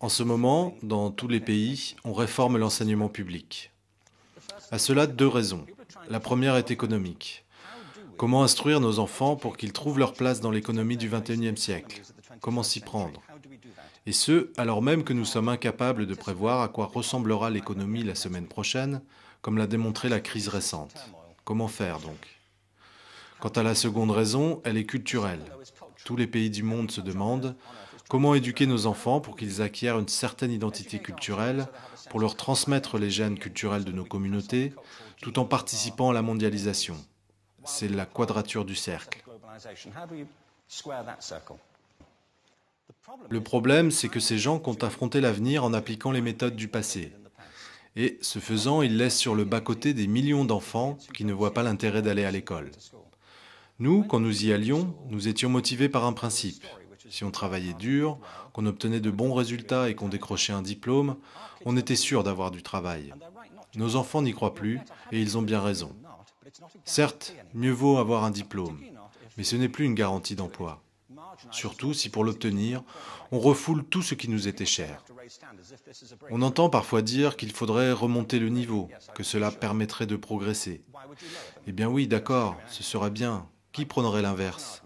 En ce moment, dans tous les pays, on réforme l'enseignement public. À cela, deux raisons. La première est économique. Comment instruire nos enfants pour qu'ils trouvent leur place dans l'économie du XXIe siècle Comment s'y prendre Et ce, alors même que nous sommes incapables de prévoir à quoi ressemblera l'économie la semaine prochaine, comme l'a démontré la crise récente. Comment faire donc Quant à la seconde raison, elle est culturelle. Tous les pays du monde se demandent Comment éduquer nos enfants pour qu'ils acquièrent une certaine identité culturelle, pour leur transmettre les gènes culturels de nos communautés, tout en participant à la mondialisation C'est la quadrature du cercle. Le problème, c'est que ces gens comptent affronter l'avenir en appliquant les méthodes du passé. Et, ce faisant, ils laissent sur le bas-côté des millions d'enfants qui ne voient pas l'intérêt d'aller à l'école. Nous, quand nous y allions, nous étions motivés par un principe. Si on travaillait dur, qu'on obtenait de bons résultats et qu'on décrochait un diplôme, on était sûr d'avoir du travail. Nos enfants n'y croient plus et ils ont bien raison. Certes, mieux vaut avoir un diplôme, mais ce n'est plus une garantie d'emploi. Surtout si pour l'obtenir, on refoule tout ce qui nous était cher. On entend parfois dire qu'il faudrait remonter le niveau, que cela permettrait de progresser. Eh bien oui, d'accord, ce serait bien. Qui prônerait l'inverse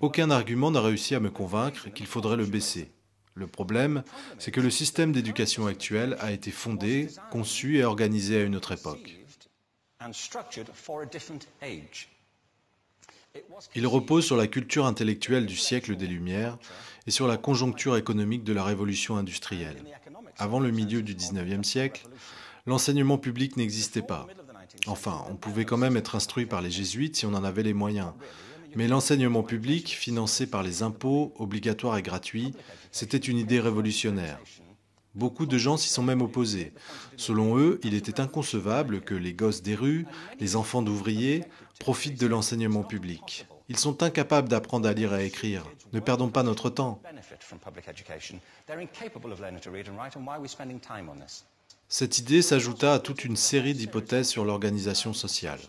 aucun argument n'a réussi à me convaincre qu'il faudrait le baisser. Le problème, c'est que le système d'éducation actuel a été fondé, conçu et organisé à une autre époque. Il repose sur la culture intellectuelle du siècle des Lumières et sur la conjoncture économique de la révolution industrielle. Avant le milieu du 19e siècle, l'enseignement public n'existait pas. Enfin, on pouvait quand même être instruit par les jésuites si on en avait les moyens, mais l'enseignement public, financé par les impôts, obligatoire et gratuit, c'était une idée révolutionnaire. Beaucoup de gens s'y sont même opposés. Selon eux, il était inconcevable que les gosses des rues, les enfants d'ouvriers, profitent de l'enseignement public. Ils sont incapables d'apprendre à lire et à écrire. Ne perdons pas notre temps. Cette idée s'ajouta à toute une série d'hypothèses sur l'organisation sociale.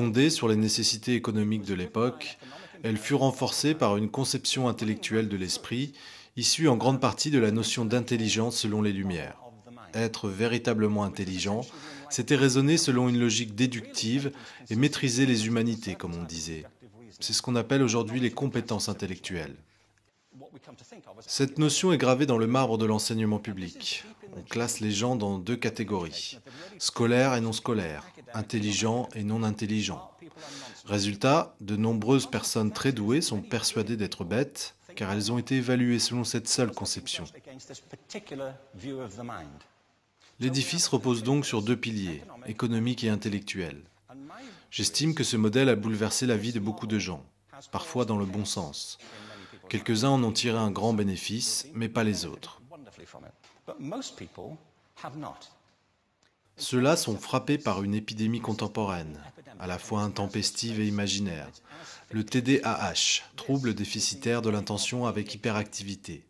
Fondée sur les nécessités économiques de l'époque, elle fut renforcée par une conception intellectuelle de l'esprit, issue en grande partie de la notion d'intelligence selon les Lumières. Être véritablement intelligent, c'était raisonner selon une logique déductive et maîtriser les humanités, comme on disait. C'est ce qu'on appelle aujourd'hui les compétences intellectuelles. Cette notion est gravée dans le marbre de l'enseignement public. On classe les gens dans deux catégories, scolaires et non scolaires, intelligents et non intelligents. Résultat, de nombreuses personnes très douées sont persuadées d'être bêtes, car elles ont été évaluées selon cette seule conception. L'édifice repose donc sur deux piliers, économique et intellectuel. J'estime que ce modèle a bouleversé la vie de beaucoup de gens, parfois dans le bon sens. Quelques-uns en ont tiré un grand bénéfice, mais pas les autres. Ceux-là sont frappés par une épidémie contemporaine, à la fois intempestive et imaginaire, le TDAH, trouble déficitaire de l'intention avec hyperactivité.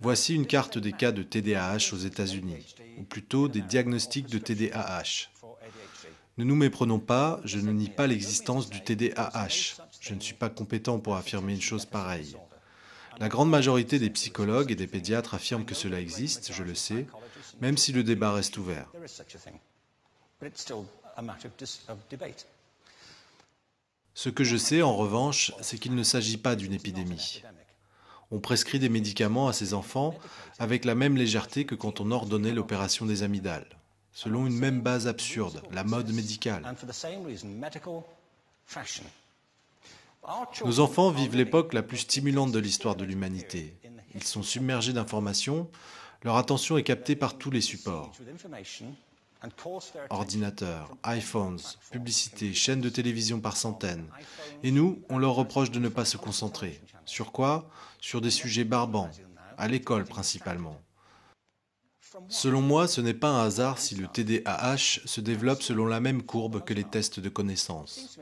Voici une carte des cas de TDAH aux États-Unis, ou plutôt des diagnostics de TDAH. Ne nous méprenons pas, je ne nie pas l'existence du TDAH. Je ne suis pas compétent pour affirmer une chose pareille. La grande majorité des psychologues et des pédiatres affirment que cela existe, je le sais, même si le débat reste ouvert. Ce que je sais, en revanche, c'est qu'il ne s'agit pas d'une épidémie. On prescrit des médicaments à ces enfants avec la même légèreté que quand on ordonnait l'opération des amygdales, selon une même base absurde, la mode médicale. Nos enfants vivent l'époque la plus stimulante de l'histoire de l'humanité. Ils sont submergés d'informations, leur attention est captée par tous les supports. Ordinateurs, iPhones, publicités, chaînes de télévision par centaines. Et nous, on leur reproche de ne pas se concentrer. Sur quoi Sur des sujets barbants, à l'école principalement. Selon moi, ce n'est pas un hasard si le TDAH se développe selon la même courbe que les tests de connaissance.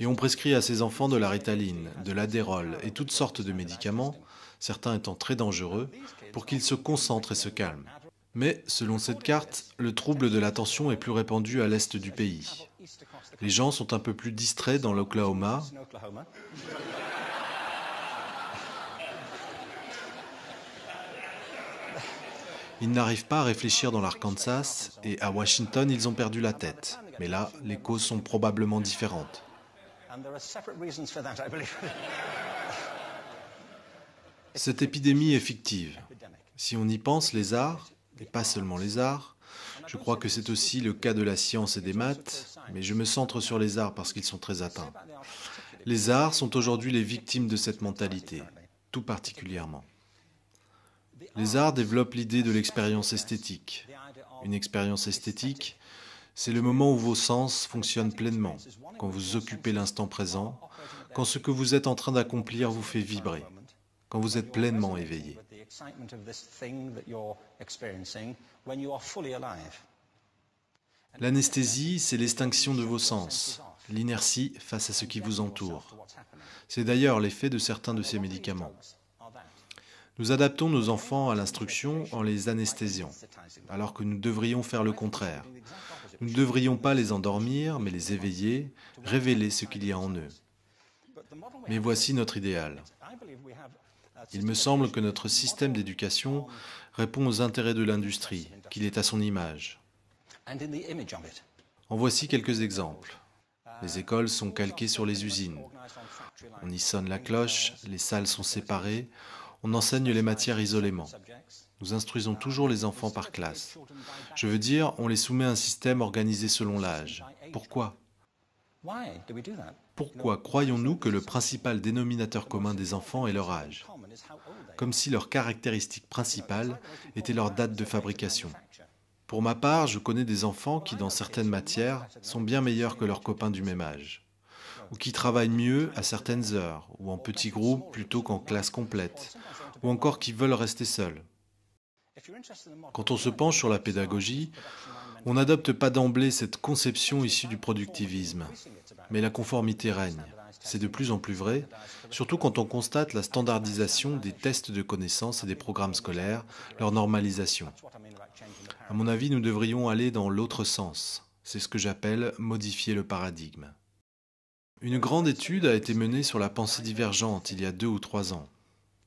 Et on prescrit à ces enfants de la ritaline, de l'adérol et toutes sortes de médicaments, certains étant très dangereux, pour qu'ils se concentrent et se calment. Mais, selon cette carte, le trouble de l'attention est plus répandu à l'est du pays. Les gens sont un peu plus distraits dans l'Oklahoma. Ils n'arrivent pas à réfléchir dans l'Arkansas et à Washington, ils ont perdu la tête. Mais là, les causes sont probablement différentes. Cette épidémie est fictive. Si on y pense, les arts, et pas seulement les arts, je crois que c'est aussi le cas de la science et des maths, mais je me centre sur les arts parce qu'ils sont très atteints. Les arts sont aujourd'hui les victimes de cette mentalité, tout particulièrement. Les arts développent l'idée de l'expérience esthétique. Une expérience esthétique, c'est le moment où vos sens fonctionnent pleinement, quand vous occupez l'instant présent, quand ce que vous êtes en train d'accomplir vous fait vibrer, quand vous êtes pleinement éveillé. L'anesthésie, c'est l'extinction de vos sens, l'inertie face à ce qui vous entoure. C'est d'ailleurs l'effet de certains de ces médicaments. Nous adaptons nos enfants à l'instruction en les anesthésiant, alors que nous devrions faire le contraire. Nous ne devrions pas les endormir, mais les éveiller, révéler ce qu'il y a en eux. Mais voici notre idéal. Il me semble que notre système d'éducation répond aux intérêts de l'industrie, qu'il est à son image. En voici quelques exemples. Les écoles sont calquées sur les usines. On y sonne la cloche, les salles sont séparées, on enseigne les matières isolément. Nous instruisons toujours les enfants par classe. Je veux dire, on les soumet à un système organisé selon l'âge. Pourquoi Pourquoi croyons-nous que le principal dénominateur commun des enfants est leur âge Comme si leur caractéristique principale était leur date de fabrication. Pour ma part, je connais des enfants qui, dans certaines matières, sont bien meilleurs que leurs copains du même âge ou qui travaillent mieux à certaines heures, ou en petits groupes plutôt qu'en classe complète, ou encore qui veulent rester seuls. Quand on se penche sur la pédagogie, on n'adopte pas d'emblée cette conception issue du productivisme, mais la conformité règne. C'est de plus en plus vrai, surtout quand on constate la standardisation des tests de connaissances et des programmes scolaires, leur normalisation. À mon avis, nous devrions aller dans l'autre sens. C'est ce que j'appelle modifier le paradigme. Une grande étude a été menée sur la pensée divergente il y a deux ou trois ans.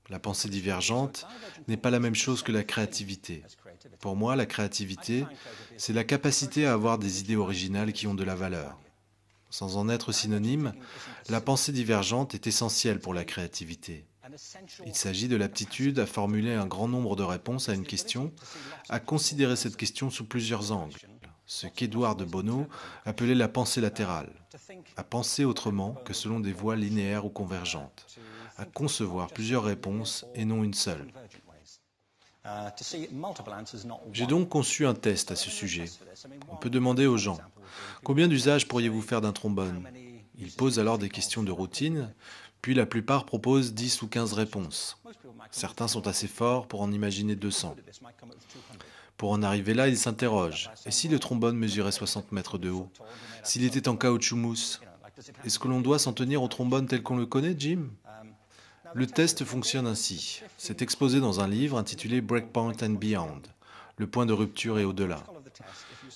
La pensée divergente n'est pas la même chose que la créativité. Pour moi, la créativité, c'est la capacité à avoir des idées originales qui ont de la valeur. Sans en être synonyme, la pensée divergente est essentielle pour la créativité. Il s'agit de l'aptitude à formuler un grand nombre de réponses à une question, à considérer cette question sous plusieurs angles, ce qu'Édouard de Bonneau appelait la pensée latérale, à penser autrement que selon des voies linéaires ou convergentes, à concevoir plusieurs réponses et non une seule. J'ai donc conçu un test à ce sujet. On peut demander aux gens, combien d'usages pourriez-vous faire d'un trombone Ils posent alors des questions de routine, puis la plupart proposent 10 ou 15 réponses. Certains sont assez forts pour en imaginer 200. Pour en arriver là, il s'interroge. Et si le trombone mesurait 60 mètres de haut S'il était en caoutchouc mousse Est-ce que l'on doit s'en tenir au trombone tel qu'on le connaît, Jim Le test fonctionne ainsi. C'est exposé dans un livre intitulé Breakpoint and Beyond, le point de rupture et au-delà.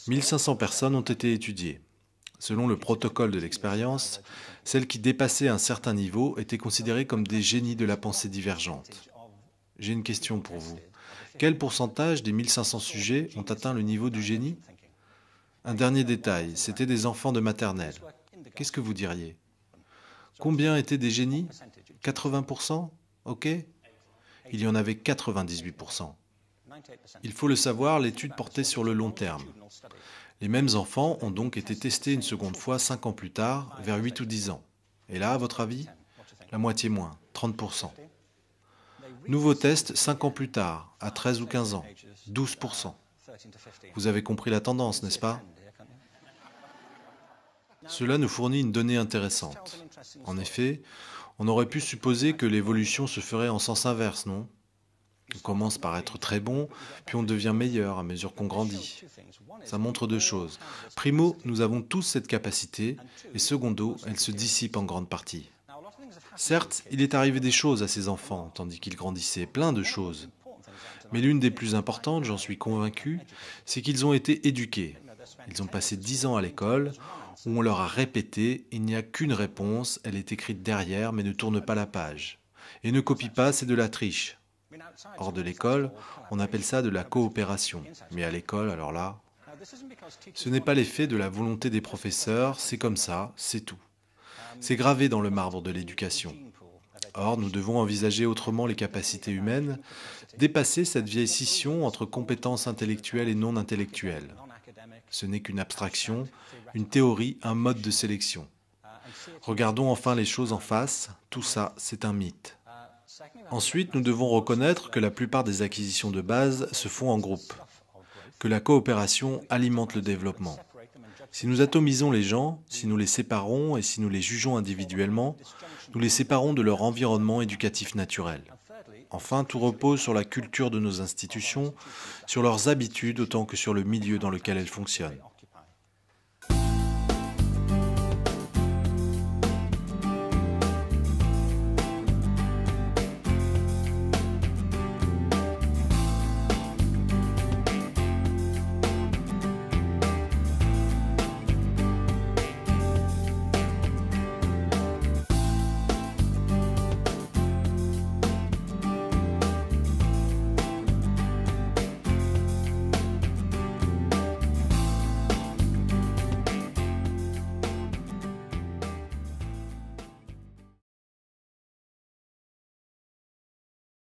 1500 personnes ont été étudiées. Selon le protocole de l'expérience, celles qui dépassaient un certain niveau étaient considérées comme des génies de la pensée divergente. J'ai une question pour vous. Quel pourcentage des 1500 sujets ont atteint le niveau du génie Un dernier détail, c'était des enfants de maternelle. Qu'est-ce que vous diriez Combien étaient des génies 80% Ok Il y en avait 98%. Il faut le savoir, l'étude portait sur le long terme. Les mêmes enfants ont donc été testés une seconde fois 5 ans plus tard, vers 8 ou 10 ans. Et là, à votre avis La moitié moins, 30%. Nouveau test 5 ans plus tard, à 13 ou 15 ans, 12%. Vous avez compris la tendance, n'est-ce pas Cela nous fournit une donnée intéressante. En effet, on aurait pu supposer que l'évolution se ferait en sens inverse, non On commence par être très bon, puis on devient meilleur à mesure qu'on grandit. Ça montre deux choses. Primo, nous avons tous cette capacité, et secondo, elle se dissipe en grande partie. Certes, il est arrivé des choses à ses enfants, tandis qu'ils grandissaient, plein de choses. Mais l'une des plus importantes, j'en suis convaincu, c'est qu'ils ont été éduqués. Ils ont passé dix ans à l'école, où on leur a répété il n'y a qu'une réponse, elle est écrite derrière, mais ne tourne pas la page. Et ne copie pas, c'est de la triche. Hors de l'école, on appelle ça de la coopération. Mais à l'école, alors là, ce n'est pas l'effet de la volonté des professeurs, c'est comme ça, c'est tout. C'est gravé dans le marbre de l'éducation. Or, nous devons envisager autrement les capacités humaines, dépasser cette vieille scission entre compétences intellectuelles et non intellectuelles. Ce n'est qu'une abstraction, une théorie, un mode de sélection. Regardons enfin les choses en face, tout ça, c'est un mythe. Ensuite, nous devons reconnaître que la plupart des acquisitions de base se font en groupe, que la coopération alimente le développement. Si nous atomisons les gens, si nous les séparons et si nous les jugeons individuellement, nous les séparons de leur environnement éducatif naturel. Enfin, tout repose sur la culture de nos institutions, sur leurs habitudes autant que sur le milieu dans lequel elles fonctionnent.